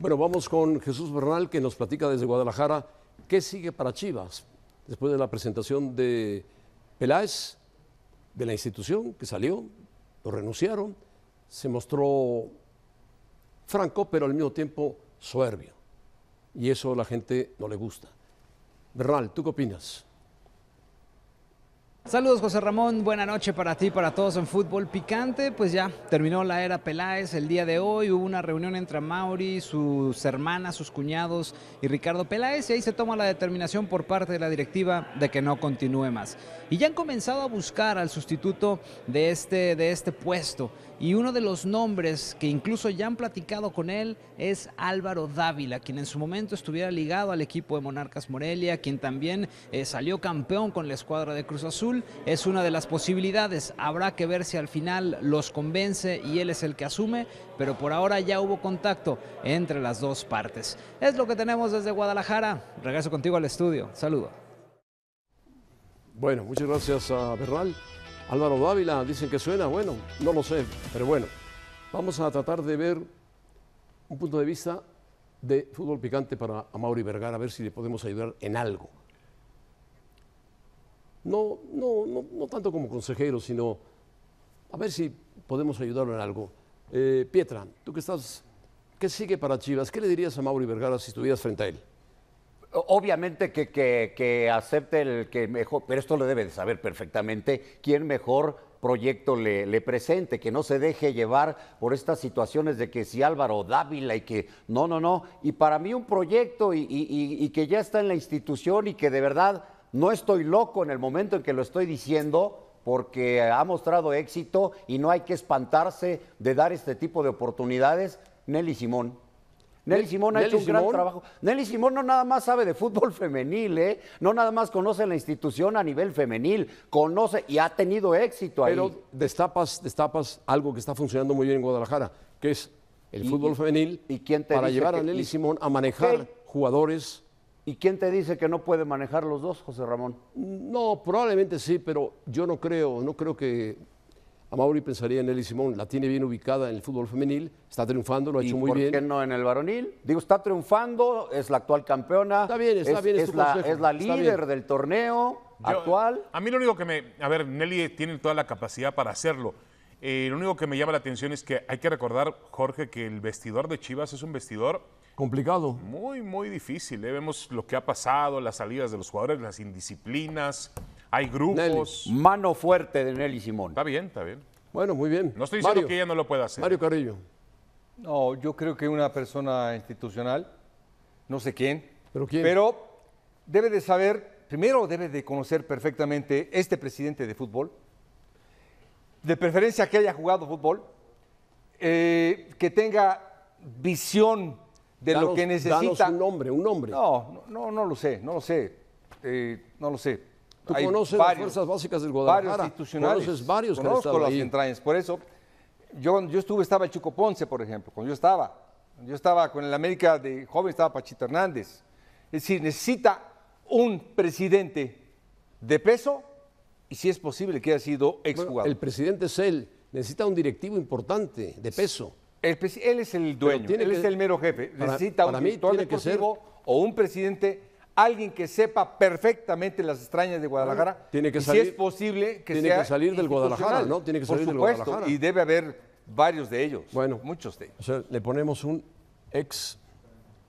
Bueno, vamos con Jesús Bernal que nos platica desde Guadalajara qué sigue para Chivas después de la presentación de Peláez, de la institución que salió, lo renunciaron, se mostró franco pero al mismo tiempo soberbio. Y eso a la gente no le gusta. Bernal, ¿tú qué opinas? Saludos José Ramón, buena noche para ti, para todos en Fútbol Picante. Pues ya terminó la era Peláez el día de hoy, hubo una reunión entre Mauri, sus hermanas, sus cuñados y Ricardo Peláez y ahí se toma la determinación por parte de la directiva de que no continúe más. Y ya han comenzado a buscar al sustituto de este, de este puesto y uno de los nombres que incluso ya han platicado con él es Álvaro Dávila, quien en su momento estuviera ligado al equipo de Monarcas Morelia, quien también eh, salió campeón con la escuadra de Cruz Azul es una de las posibilidades. Habrá que ver si al final los convence y él es el que asume, pero por ahora ya hubo contacto entre las dos partes. Es lo que tenemos desde Guadalajara. Regreso contigo al estudio. Saludo. Bueno, muchas gracias a Berral. Álvaro Dávila, dicen que suena, bueno, no lo sé, pero bueno, vamos a tratar de ver un punto de vista de fútbol picante para Mauri Vergara, a ver si le podemos ayudar en algo no, no, no, no tanto como consejero, sino a ver si podemos ayudarlo en algo. Eh, Pietra, tú que estás, ¿qué sigue para Chivas? ¿Qué le dirías a Mauri Vergara si estuvieras frente a él? Obviamente que, que, acepte el que mejor, pero esto lo debe de saber perfectamente, quién mejor proyecto le, presente, que no se deje llevar por estas situaciones de que si Álvaro Dávila y que no, no, no, y para mí un proyecto y que ya está en la institución y que de verdad no estoy loco en el momento en que lo estoy diciendo porque ha mostrado éxito y no hay que espantarse de dar este tipo de oportunidades. Nelly Simón. Nelly Simón ha hecho un gran trabajo. Nelly Simón no nada más sabe de fútbol femenil, ¿eh? no nada más conoce la institución a nivel femenil, conoce y ha tenido éxito ahí. Pero destapas, destapas algo que está funcionando muy bien en Guadalajara, que es el fútbol femenil ¿Y quién te para llevar a Nelly Simón a manejar jugadores ¿Y quién te dice que no puede manejar los dos, José Ramón? No, probablemente sí, pero yo no creo, no creo que Mauri pensaría en Nelly Simón, la tiene bien ubicada en el fútbol femenil, está triunfando, lo ha hecho muy bien. ¿Y por qué no en el varonil? Digo, está triunfando, es la actual campeona. Está bien, está es, bien. Es, la, es la, líder del torneo actual. A mí lo único que me... A ver, Nelly tiene toda la capacidad para hacerlo. Eh, lo único que me llama la atención es que hay que recordar, Jorge, que el vestidor de Chivas es un vestidor complicado. Muy, muy difícil. ¿eh? Vemos lo que ha pasado, las salidas de los jugadores, las indisciplinas. Hay grupos. Mano fuerte de Nelly Simón. Está bien, está bien. Bueno, muy bien. No estoy diciendo que ella no lo pueda hacer. Mario Carrillo. No, yo creo que una persona institucional, no sé quién, pero, quién? pero debe de saber, primero debe de conocer perfectamente este presidente de fútbol, de preferencia que haya jugado fútbol, eh, que tenga visión de lo que necesita. un nombre, un nombre. No, no, no lo sé, no lo sé, no lo sé. Eh, Tú conoces las fuerzas básicas del Guadalajara. Varios institucionales. Conoces varios Conozco que las ahí. entrañas, por eso. Yo, yo estuve, estaba el Chico Ponce, por ejemplo, cuando yo estaba. Yo estaba con el América de joven, estaba Pachito Hernández. Es decir, necesita un presidente de peso y si es posible que haya sido exjugador. el presidente es él. Necesita un directivo importante, de peso. él es el dueño, él es el mero jefe. Necesita un director deportivo o un presidente, alguien que sepa perfectamente las extrañas de Guadalajara. tiene que y si es posible que tiene que salir del Guadalajara, ¿no? Tiene que salir por supuesto, Y debe haber varios de ellos. Bueno, muchos de ellos. O sea, le ponemos un ex.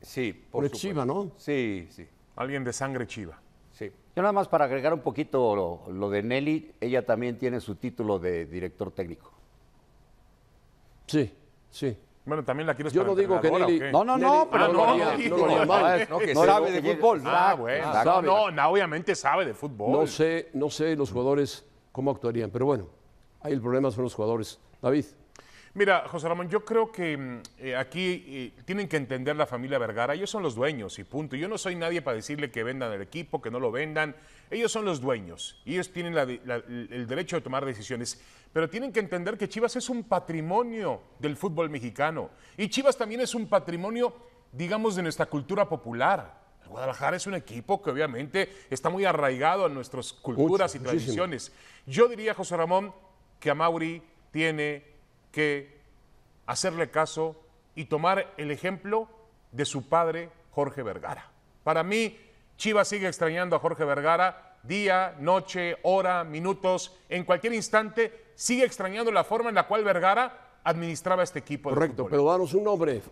Sí, por un ex Chiva, ¿no? Sí, sí. Alguien de sangre Chiva. Yo nada más para agregar un poquito lo, de Nelly, ella también tiene su título de director técnico. Sí, sí. Bueno, también la quieres Yo no digo que Nelly... No, no, no, pero no, sabe de fútbol. Ah, no, no, obviamente sabe de fútbol. No sé, no sé los jugadores cómo actuarían, pero bueno, ahí el problema son los jugadores. David. Mira, José Ramón, yo creo que mm, eh, aquí eh, tienen que entender la familia Vergara. Ellos son los dueños y punto. Yo no soy nadie para decirle que vendan el equipo, que no lo vendan. Ellos son los dueños. Ellos tienen el derecho de tomar decisiones. Pero tienen que entender que Chivas es un patrimonio del fútbol mexicano. Y Chivas también es un patrimonio, digamos, de nuestra cultura popular. Guadalajara es un equipo que obviamente está muy arraigado a nuestras culturas y tradiciones. Yo diría, José Ramón, que Mauri tiene que hacerle caso y tomar el ejemplo de su padre Jorge Vergara. Para mí, Chivas sigue extrañando a Jorge Vergara día, noche, hora, minutos, en cualquier instante, sigue extrañando la forma en la cual Vergara administraba este equipo. Correcto, pero danos un nombre,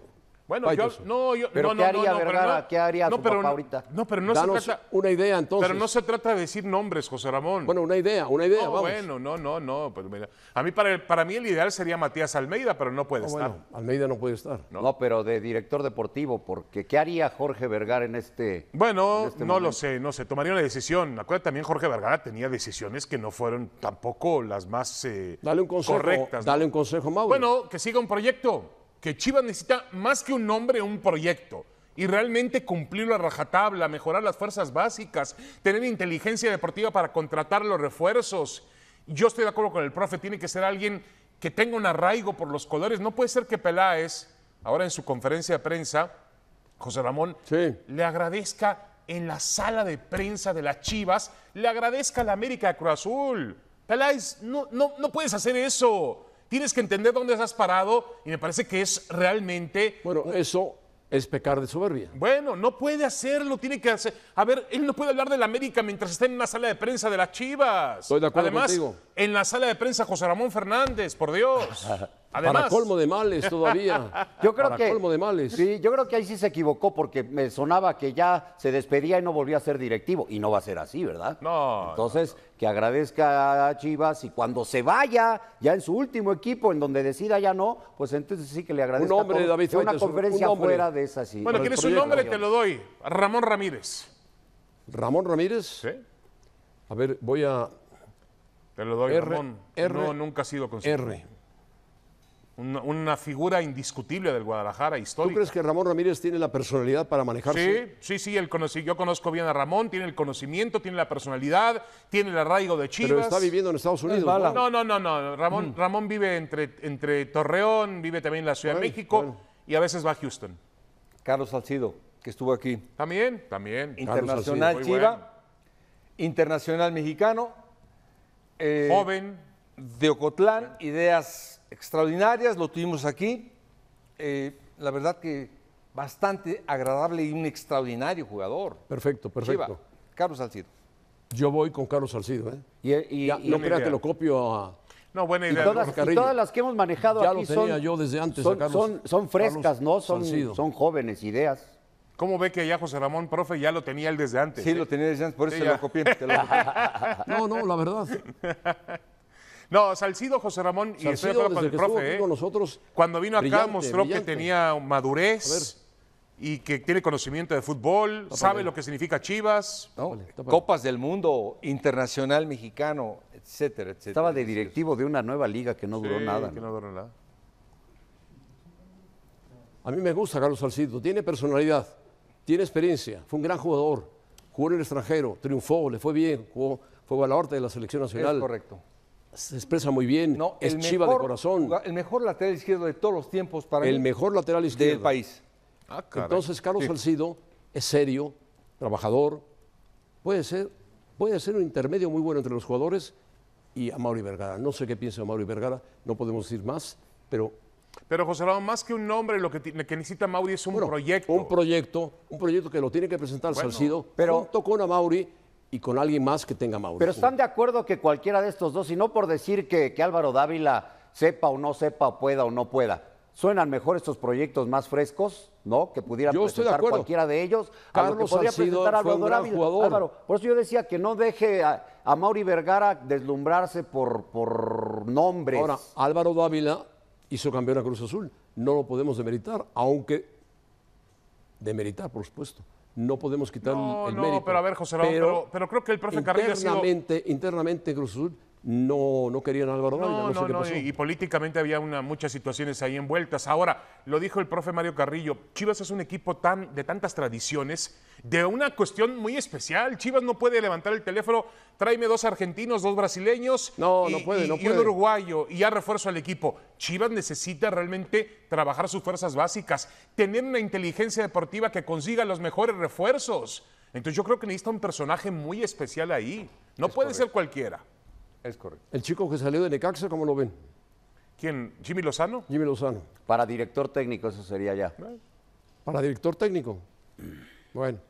bueno, yo, no, yo, ¿qué haría Vergara? ¿Qué haría su ahorita? No, pero no se trata, una idea entonces. Pero no se trata de decir nombres, José Ramón. Bueno, una idea, una idea, vamos. Bueno, no, no, no. Pues a mí para, mí el ideal sería Matías Almeida, pero no puede estar. Almeida no puede estar. No. pero de director deportivo, porque ¿qué haría Jorge Vergara en este Bueno, este no lo sé, no sé, tomaría una decisión. Acuérdate también Jorge Vergara tenía decisiones que no fueron tampoco las más eh, correctas. Dale un consejo, Mauro. Bueno, que siga un proyecto que Chivas necesita más que un nombre, un proyecto. Y realmente cumplirlo a rajatabla, mejorar las fuerzas básicas, tener inteligencia deportiva para contratar los refuerzos. Yo estoy de acuerdo con el profe, tiene que ser alguien que tenga un arraigo por los colores. No puede ser que Peláez, ahora en su conferencia de prensa, José Ramón, le agradezca en la sala de prensa de las Chivas, le agradezca a la América de Cruz Azul. Peláez, no, no, no puedes hacer eso. Tienes que entender dónde estás parado y me parece que es realmente... Bueno, eso es pecar de soberbia. Bueno, no puede hacerlo, tiene que hacer. A ver, él no puede hablar de la América mientras está en una sala de prensa de las Chivas. Estoy de acuerdo Además, en la sala de prensa José Ramón Fernández, por Dios. para colmo de males todavía. Yo creo para que, colmo de males. Sí, yo creo que ahí sí se equivocó porque me sonaba que ya se despedía y no volvía a ser directivo. Y no va a ser así, ¿verdad? No. Entonces, que agradezca a Chivas y cuando se vaya, ya en su último equipo, en donde decida ya no, pues entonces sí que le agradezco. Un hombre, David Una conferencia fuera de esa, sí. Bueno, tienes un nombre? Te lo doy. Ramón Ramírez. ¿Ramón Ramírez? Sí. A ver, voy a. Te lo doy, R, Ramón. no, nunca ha sido considerado. R una, figura indiscutible del Guadalajara histórica. ¿Tú crees que Ramón Ramírez tiene la personalidad para manejarse? Sí, sí, sí, yo conozco bien a Ramón, tiene el conocimiento, tiene la personalidad, tiene el arraigo de Chivas. Pero está viviendo en Estados Unidos. No, no, no, no, Ramón, mm. Ramón vive entre, entre Torreón, vive también en la Ciudad de México y a veces va a Houston. Carlos Salcido, que estuvo aquí. También, también. Internacional Chiva, internacional mexicano. Eh, Joven de Ocotlán, ideas extraordinarias, lo tuvimos aquí. Eh, la verdad que bastante agradable y un extraordinario jugador. Perfecto, perfecto. Carlos Salcido. Yo voy con Carlos Salcido, ¿eh? Y, no crea lo copio a. No, buena idea. todas, las que hemos manejado ya lo tenía son, yo desde antes son, frescas, ¿no? Son, jóvenes ideas. ¿Cómo ve que ya José Ramón, profe, ya lo tenía él desde antes? Sí, eh? lo tenía desde antes, por eso lo copié. no, no, la verdad. No, Salcido José Ramón, y el profe, ¿eh? nosotros, cuando vino acá mostró que tenía madurez y que tiene conocimiento de fútbol, sabe lo que significa Chivas. Copas del Mundo, Internacional Mexicano, etcétera, etcétera. Estaba de directivo de una nueva liga que no duró nada. A mí me gusta Carlos Salcido, tiene personalidad, tiene experiencia, fue un gran jugador, jugó en el extranjero, triunfó, le fue bien, jugó, fue baluarte de la selección nacional. Es correcto se expresa muy bien, es chiva de corazón. El mejor lateral izquierdo de todos los tiempos para El mejor lateral izquierdo. Del país. Ah, Entonces, Carlos Salcido es serio, trabajador, puede ser, un intermedio muy bueno entre los jugadores y a Mauri Vergara. No sé qué piensa Mauri Vergara, no podemos decir más, pero... Pero José Ramón, más que un nombre, lo que, que necesita Mauri es un proyecto. Un proyecto, un proyecto que lo tiene que presentar Salcido pero, junto con Mauri y con alguien más que tenga Mauricio. Pero están de acuerdo que cualquiera de estos dos, y no por decir que, Álvaro Dávila sepa o no sepa, pueda o no pueda, suenan mejor estos proyectos más frescos, ¿no? Que pudiera presentar de cualquiera de ellos. Carlos lo podría presentar Álvaro por eso yo decía que no deje a, Mauri Vergara deslumbrarse por, por nombres. Ahora, Álvaro Dávila hizo campeón a Cruz Azul. No lo podemos demeritar, aunque demeritar, por supuesto. No podemos quitar el, no, mérito. No, pero a ver, José Ramón, pero, creo que el profe Carrillo ha sido... Internamente Cruz Azul no, no querían a Álvaro No, sé qué pasó. Y, políticamente había una, muchas situaciones ahí envueltas. Ahora, lo dijo el profe Mario Carrillo, Chivas es un equipo tan, de tantas tradiciones, de una cuestión muy especial. Chivas no puede levantar el teléfono, tráeme dos argentinos, dos brasileños no, no puede, no puede. un uruguayo y ya refuerzo al equipo. Chivas necesita realmente trabajar sus fuerzas básicas, tener una inteligencia deportiva que consiga los mejores refuerzos. Entonces yo creo que necesita un personaje muy especial ahí. No puede ser cualquiera correcto. El chico que salió de Necaxa, ¿cómo lo ven? ¿Quién? ¿Jimmy Lozano? Jimmy Lozano. Para director técnico, eso sería ya. Para director técnico. Bueno.